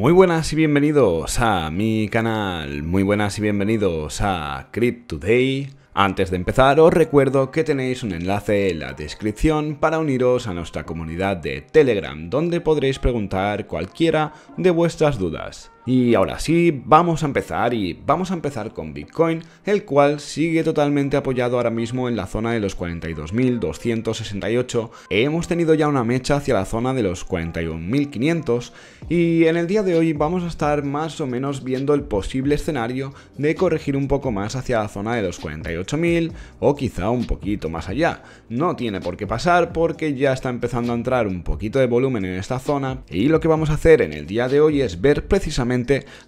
Muy buenas y bienvenidos a mi canal, muy buenas y bienvenidos a Crypt Today. Antes de empezar os recuerdo que tenéis un enlace en la descripción para uniros a nuestra comunidad de Telegram donde podréis preguntar cualquiera de vuestras dudas. Y ahora sí, vamos a empezar y vamos a empezar con Bitcoin, el cual sigue totalmente apoyado ahora mismo en la zona de los 42.268. Hemos tenido ya una mecha hacia la zona de los 41.500 y en el día de hoy vamos a estar más o menos viendo el posible escenario de corregir un poco más hacia la zona de los 48.000 o quizá un poquito más allá. No tiene por qué pasar porque ya está empezando a entrar un poquito de volumen en esta zona y lo que vamos a hacer en el día de hoy es ver precisamente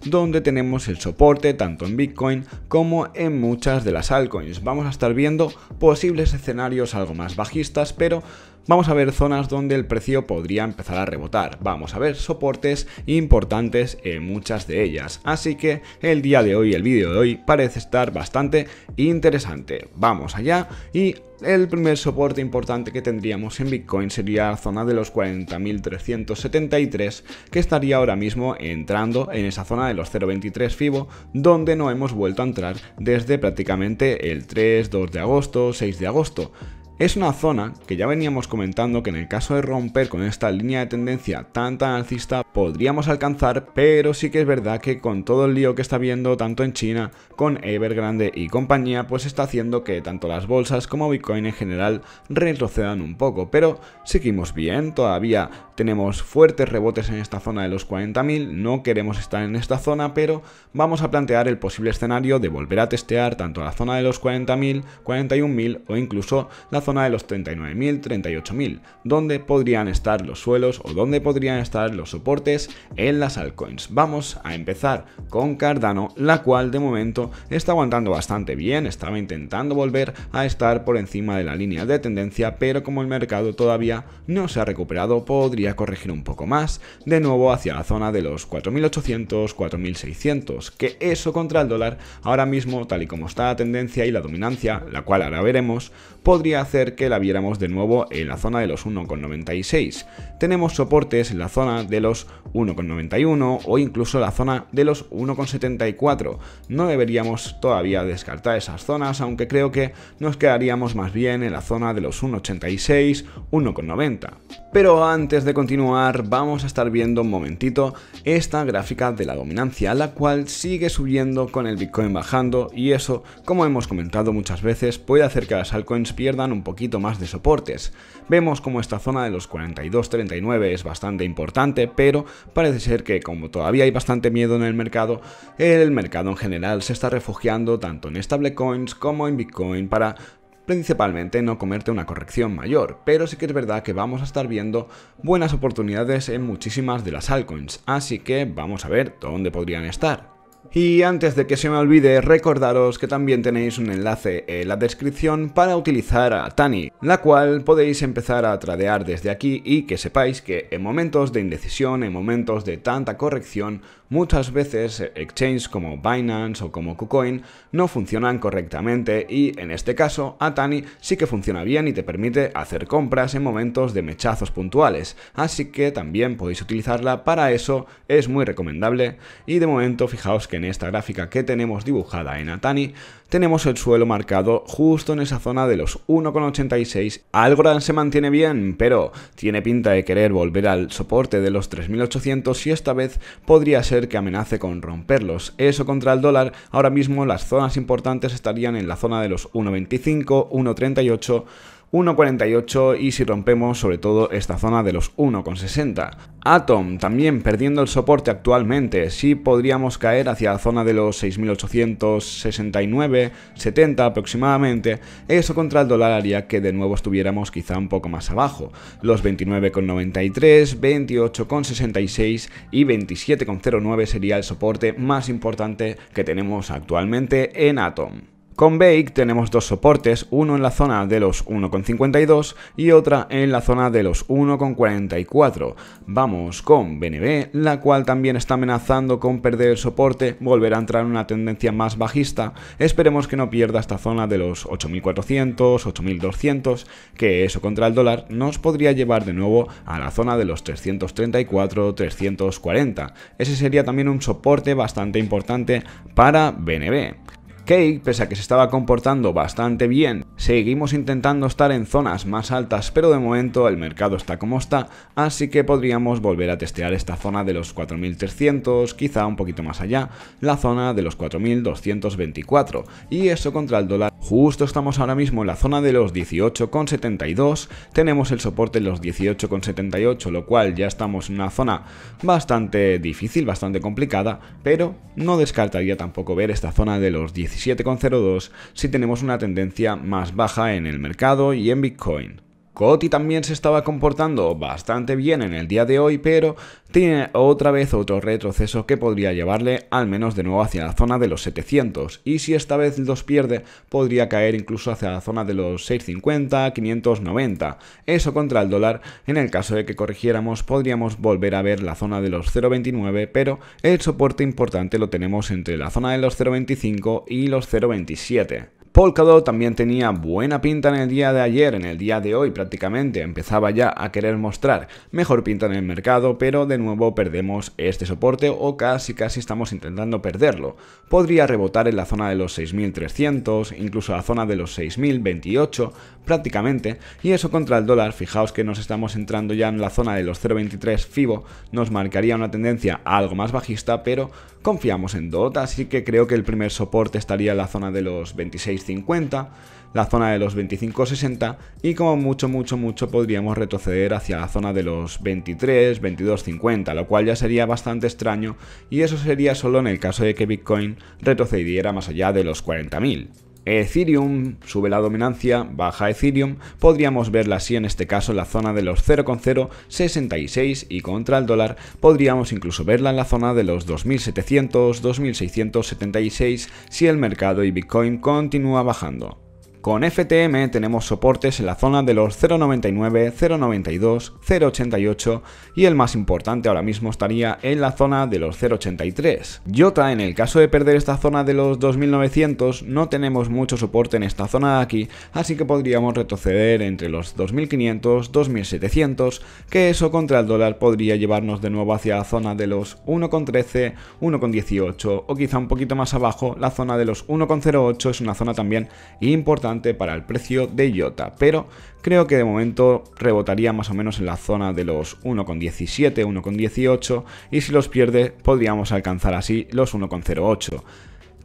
donde tenemos el soporte tanto en Bitcoin como en muchas de las altcoins. Vamos a estar viendo posibles escenarios algo más bajistas, pero Vamos a ver zonas donde el precio podría empezar a rebotar, vamos a ver soportes importantes en muchas de ellas, así que el día de hoy, el vídeo de hoy, parece estar bastante interesante. Vamos allá y el primer soporte importante que tendríamos en Bitcoin sería la zona de los 40.373 que estaría ahora mismo entrando en esa zona de los 0.23 FIBO donde no hemos vuelto a entrar desde prácticamente el 3, 2 de agosto, 6 de agosto. Es una zona que ya veníamos comentando que en el caso de romper con esta línea de tendencia tan tan alcista podríamos alcanzar, pero sí que es verdad que con todo el lío que está viendo tanto en China, con Evergrande y compañía, pues está haciendo que tanto las bolsas como Bitcoin en general retrocedan un poco, pero seguimos bien, todavía tenemos fuertes rebotes en esta zona de los 40.000, no queremos estar en esta zona, pero vamos a plantear el posible escenario de volver a testear tanto la zona de los 40.000, 41.000 o incluso la zona de los 39.000, 38.000, donde podrían estar los suelos o donde podrían estar los soportes en las altcoins. Vamos a empezar con Cardano, la cual de momento está aguantando bastante bien, estaba intentando volver a estar por encima de la línea de tendencia, pero como el mercado todavía no se ha recuperado, podría corregir un poco más, de nuevo hacia la zona de los 4.800, 4.600, que eso contra el dólar ahora mismo, tal y como está la tendencia y la dominancia, la cual ahora veremos, podría hacer que la viéramos de nuevo en la zona de los 1,96. Tenemos soportes en la zona de los 1,91 o incluso la zona de los 1,74. No deberíamos todavía descartar esas zonas, aunque creo que nos quedaríamos más bien en la zona de los 1,86, 1,90. Pero antes de continuar, vamos a estar viendo un momentito esta gráfica de la dominancia, la cual sigue subiendo con el Bitcoin bajando y eso, como hemos comentado muchas veces, puede hacer que las altcoins pierdan un poquito más de soportes. Vemos como esta zona de los 42.39 es bastante importante, pero parece ser que como todavía hay bastante miedo en el mercado, el mercado en general se está refugiando tanto en stablecoins como en Bitcoin para principalmente no comerte una corrección mayor, pero sí que es verdad que vamos a estar viendo buenas oportunidades en muchísimas de las altcoins, así que vamos a ver dónde podrían estar. Y antes de que se me olvide, recordaros que también tenéis un enlace en la descripción para utilizar a Tani, la cual podéis empezar a tradear desde aquí y que sepáis que en momentos de indecisión, en momentos de tanta corrección, Muchas veces eh, exchanges como Binance o como KuCoin no funcionan correctamente y en este caso Atani sí que funciona bien y te permite hacer compras en momentos de mechazos puntuales, así que también podéis utilizarla para eso, es muy recomendable y de momento fijaos que en esta gráfica que tenemos dibujada en Atani tenemos el suelo marcado justo en esa zona de los 1,86. Algorand se mantiene bien, pero tiene pinta de querer volver al soporte de los 3.800 y esta vez podría ser que amenace con romperlos. Eso contra el dólar, ahora mismo las zonas importantes estarían en la zona de los 1.25, 1.38, 1,48 y si rompemos sobre todo esta zona de los 1,60. Atom también perdiendo el soporte actualmente, sí podríamos caer hacia la zona de los 6.869, 70 aproximadamente, eso contra el dólar haría que de nuevo estuviéramos quizá un poco más abajo, los 29,93, 28,66 y 27,09 sería el soporte más importante que tenemos actualmente en Atom. Con Bake tenemos dos soportes, uno en la zona de los 1,52 y otra en la zona de los 1,44. Vamos con BNB, la cual también está amenazando con perder el soporte, volver a entrar en una tendencia más bajista. Esperemos que no pierda esta zona de los 8.400, 8.200, que eso contra el dólar nos podría llevar de nuevo a la zona de los 334, 340. Ese sería también un soporte bastante importante para BNB. Cake, pese a que se estaba comportando bastante bien, seguimos intentando estar en zonas más altas, pero de momento el mercado está como está, así que podríamos volver a testear esta zona de los 4.300, quizá un poquito más allá, la zona de los 4.224, y eso contra el dólar. Justo estamos ahora mismo en la zona de los 18,72, tenemos el soporte en los 18,78, lo cual ya estamos en una zona bastante difícil, bastante complicada, pero no descartaría tampoco ver esta zona de los 18 17,02 si tenemos una tendencia más baja en el mercado y en Bitcoin. Coti también se estaba comportando bastante bien en el día de hoy, pero tiene otra vez otro retroceso que podría llevarle al menos de nuevo hacia la zona de los 700. Y si esta vez los pierde, podría caer incluso hacia la zona de los 650, 590. Eso contra el dólar, en el caso de que corrigiéramos, podríamos volver a ver la zona de los 0,29, pero el soporte importante lo tenemos entre la zona de los 0,25 y los 0,27. Polkadot también tenía buena pinta en el día de ayer, en el día de hoy prácticamente empezaba ya a querer mostrar mejor pinta en el mercado, pero de nuevo perdemos este soporte o casi casi estamos intentando perderlo. Podría rebotar en la zona de los 6.300, incluso la zona de los 6.028 prácticamente, y eso contra el dólar, fijaos que nos estamos entrando ya en la zona de los 0.23 FIBO, nos marcaría una tendencia algo más bajista, pero confiamos en DOT, así que creo que el primer soporte estaría en la zona de los 26 50 la zona de los 25 60 y como mucho, mucho, mucho podríamos retroceder hacia la zona de los 23, 22 50 lo cual ya sería bastante extraño y eso sería solo en el caso de que Bitcoin retrocediera más allá de los 40.000. Ethereum sube la dominancia, baja Ethereum, podríamos verla así en este caso en la zona de los 0,066 y contra el dólar podríamos incluso verla en la zona de los 2700, 2676 si el mercado y Bitcoin continúa bajando. Con FTM tenemos soportes en la zona de los 0.99, 0.92, 0.88 y el más importante ahora mismo estaría en la zona de los 0.83. Yota, en el caso de perder esta zona de los 2.900, no tenemos mucho soporte en esta zona de aquí, así que podríamos retroceder entre los 2.500, 2.700, que eso contra el dólar podría llevarnos de nuevo hacia la zona de los 1.13, 1.18 o quizá un poquito más abajo, la zona de los 1.08 es una zona también importante para el precio de IOTA, pero creo que de momento rebotaría más o menos en la zona de los 1,17, 1,18 y si los pierde podríamos alcanzar así los 1,08.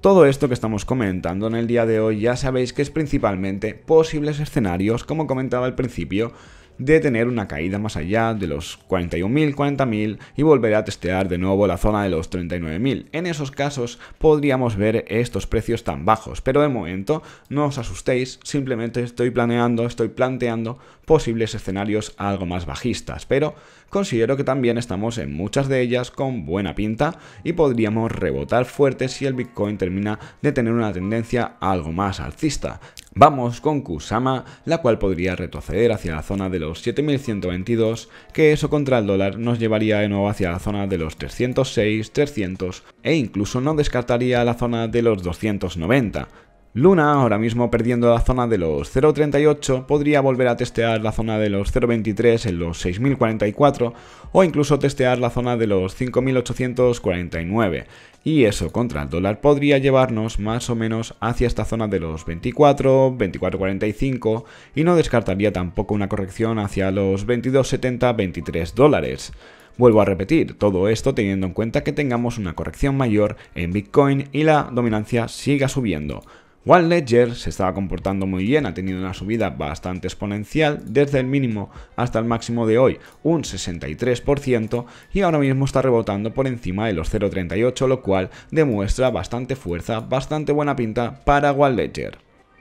Todo esto que estamos comentando en el día de hoy ya sabéis que es principalmente posibles escenarios, como comentaba al principio, de tener una caída más allá de los 41.000, 40.000 y volver a testear de nuevo la zona de los 39.000. En esos casos podríamos ver estos precios tan bajos, pero de momento no os asustéis, simplemente estoy planeando, estoy planteando posibles escenarios algo más bajistas, pero considero que también estamos en muchas de ellas con buena pinta y podríamos rebotar fuerte si el Bitcoin termina de tener una tendencia algo más alcista. Vamos con Kusama, la cual podría retroceder hacia la zona de los 7122, que eso contra el dólar nos llevaría de nuevo hacia la zona de los 306, 300 e incluso no descartaría la zona de los 290. Luna, ahora mismo perdiendo la zona de los 0.38, podría volver a testear la zona de los 0.23 en los 6.044 o incluso testear la zona de los 5.849. Y eso contra el dólar podría llevarnos más o menos hacia esta zona de los 24, 24.45 y no descartaría tampoco una corrección hacia los 22.70, 23 dólares. Vuelvo a repetir, todo esto teniendo en cuenta que tengamos una corrección mayor en Bitcoin y la dominancia siga subiendo. One Ledger se estaba comportando muy bien, ha tenido una subida bastante exponencial desde el mínimo hasta el máximo de hoy, un 63%, y ahora mismo está rebotando por encima de los 0,38, lo cual demuestra bastante fuerza, bastante buena pinta para OneLedger. Ledger.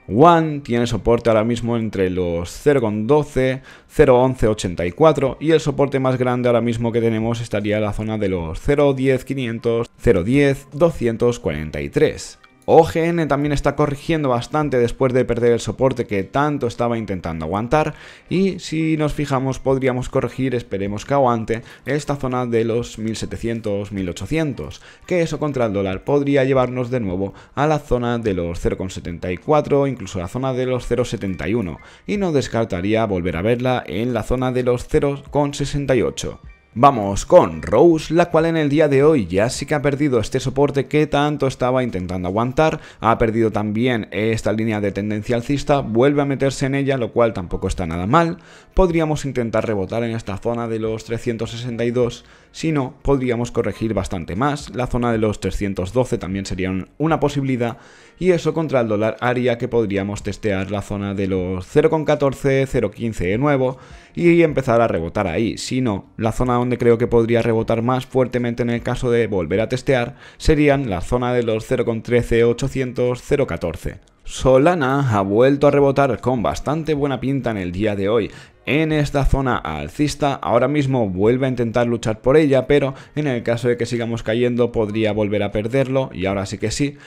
One tiene soporte ahora mismo entre los 0,12, 0,1184 y el soporte más grande ahora mismo que tenemos estaría en la zona de los 0,10, 500, 0,10, 243. OGN también está corrigiendo bastante después de perder el soporte que tanto estaba intentando aguantar y si nos fijamos podríamos corregir, esperemos que aguante, esta zona de los 1700-1800, que eso contra el dólar podría llevarnos de nuevo a la zona de los 0,74, incluso a la zona de los 0,71 y no descartaría volver a verla en la zona de los 0,68. Vamos con Rose, la cual en el día de hoy ya sí que ha perdido este soporte que tanto estaba intentando aguantar, ha perdido también esta línea de tendencia alcista, vuelve a meterse en ella, lo cual tampoco está nada mal, podríamos intentar rebotar en esta zona de los 362 si no, podríamos corregir bastante más, la zona de los 312 también sería una posibilidad, y eso contra el dólar haría que podríamos testear la zona de los 0,14, 0,15 de nuevo, y empezar a rebotar ahí. Si no, la zona donde creo que podría rebotar más fuertemente en el caso de volver a testear serían la zona de los 0,13, 800, 0,14. Solana ha vuelto a rebotar con bastante buena pinta en el día de hoy. En esta zona alcista ahora mismo vuelve a intentar luchar por ella, pero en el caso de que sigamos cayendo podría volver a perderlo y ahora sí que sí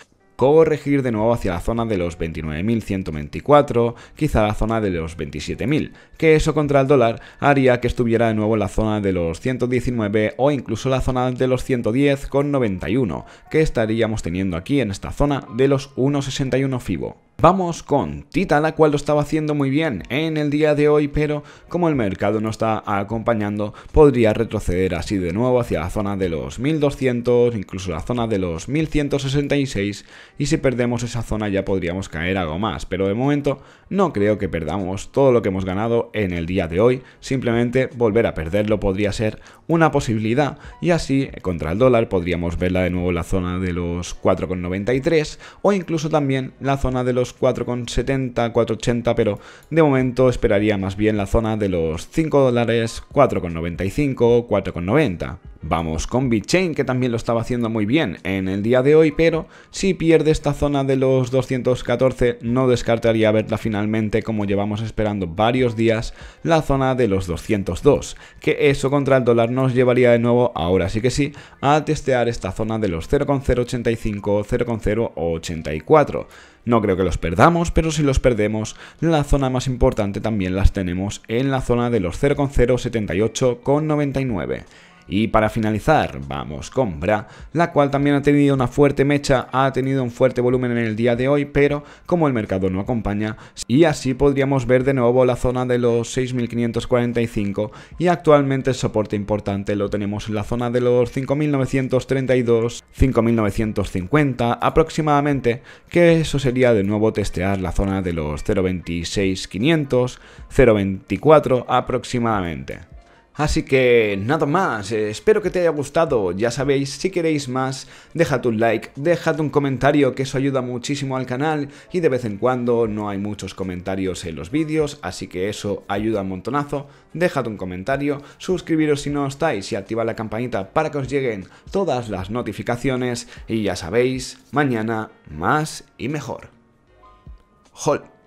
corregir de nuevo hacia la zona de los 29.124, quizá la zona de los 27.000, que eso contra el dólar haría que estuviera de nuevo en la zona de los 119 o incluso la zona de los 110,91, que estaríamos teniendo aquí en esta zona de los 1,61 FIBO. Vamos con Tita, la cual lo estaba haciendo muy bien en el día de hoy, pero como el mercado no está acompañando, podría retroceder así de nuevo hacia la zona de los 1200, incluso la zona de los 1166, y si perdemos esa zona ya podríamos caer algo más, pero de momento no creo que perdamos todo lo que hemos ganado en el día de hoy, simplemente volver a perderlo podría ser una posibilidad, y así contra el dólar podríamos verla de nuevo la zona de los 4,93 o incluso también la zona de los 4,70, 4,80, pero de momento esperaría más bien la zona de los 5 dólares, 4,95, 4,90. Vamos con BitChain, que también lo estaba haciendo muy bien en el día de hoy, pero si pierde esta zona de los 214, no descartaría verla finalmente, como llevamos esperando varios días, la zona de los 202, que eso contra el dólar nos llevaría de nuevo, ahora sí que sí, a testear esta zona de los 0,085, 0,084. No creo que los perdamos, pero si los perdemos, la zona más importante también las tenemos en la zona de los 0,078,99. Y para finalizar, vamos con Bra, la cual también ha tenido una fuerte mecha, ha tenido un fuerte volumen en el día de hoy, pero como el mercado no acompaña, y así podríamos ver de nuevo la zona de los 6.545 y actualmente el soporte importante lo tenemos en la zona de los 5.932, 5.950 aproximadamente, que eso sería de nuevo testear la zona de los 0.26.500, 0.24 aproximadamente. Así que nada más, eh, espero que te haya gustado, ya sabéis, si queréis más, dejad un like, dejad un comentario, que eso ayuda muchísimo al canal y de vez en cuando no hay muchos comentarios en los vídeos, así que eso ayuda un montonazo, dejad un comentario, suscribiros si no estáis y activad la campanita para que os lleguen todas las notificaciones y ya sabéis, mañana más y mejor. ¡Hol!